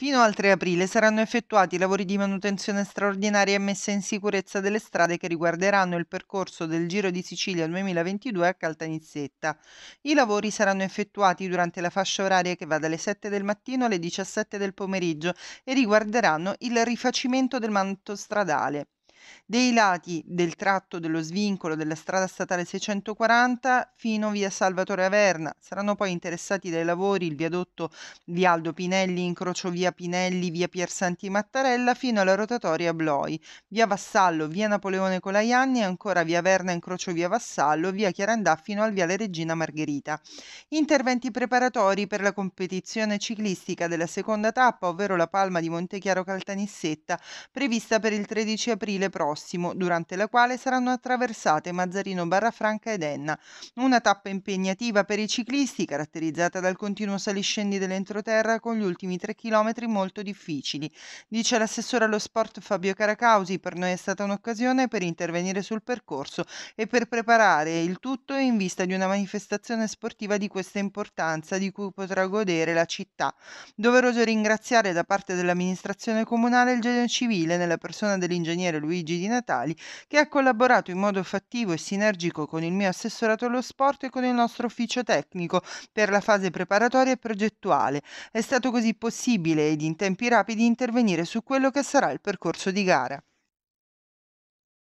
Fino al 3 aprile saranno effettuati lavori di manutenzione straordinaria e messa in sicurezza delle strade che riguarderanno il percorso del Giro di Sicilia 2022 a Caltanissetta. I lavori saranno effettuati durante la fascia oraria che va dalle 7 del mattino alle 17 del pomeriggio e riguarderanno il rifacimento del manto stradale dei lati del tratto dello svincolo della strada statale 640 fino via Salvatore Averna. Saranno poi interessati dai lavori il viadotto Vialdo Aldo Pinelli, incrocio via Pinelli, via Piersanti Mattarella fino alla rotatoria Bloi, via Vassallo, via Napoleone Colaianni e ancora via Averna, incrocio via Vassallo, via Chiarandà fino al viale Regina Margherita. Interventi preparatori per la competizione ciclistica della seconda tappa, ovvero la Palma di Montechiaro Caltanissetta, prevista per il 13 aprile prossimo, durante la quale saranno attraversate Mazzarino, Barrafranca ed Enna. Una tappa impegnativa per i ciclisti, caratterizzata dal continuo saliscendi dell'entroterra con gli ultimi tre chilometri molto difficili. Dice l'assessore allo sport Fabio Caracausi, per noi è stata un'occasione per intervenire sul percorso e per preparare il tutto in vista di una manifestazione sportiva di questa importanza di cui potrà godere la città. Doveroso ringraziare da parte dell'amministrazione comunale il genio civile nella persona dell'ingegnere Luigi Luigi Di Natali, che ha collaborato in modo fattivo e sinergico con il mio assessorato allo sport e con il nostro ufficio tecnico per la fase preparatoria e progettuale. È stato così possibile ed in tempi rapidi intervenire su quello che sarà il percorso di gara.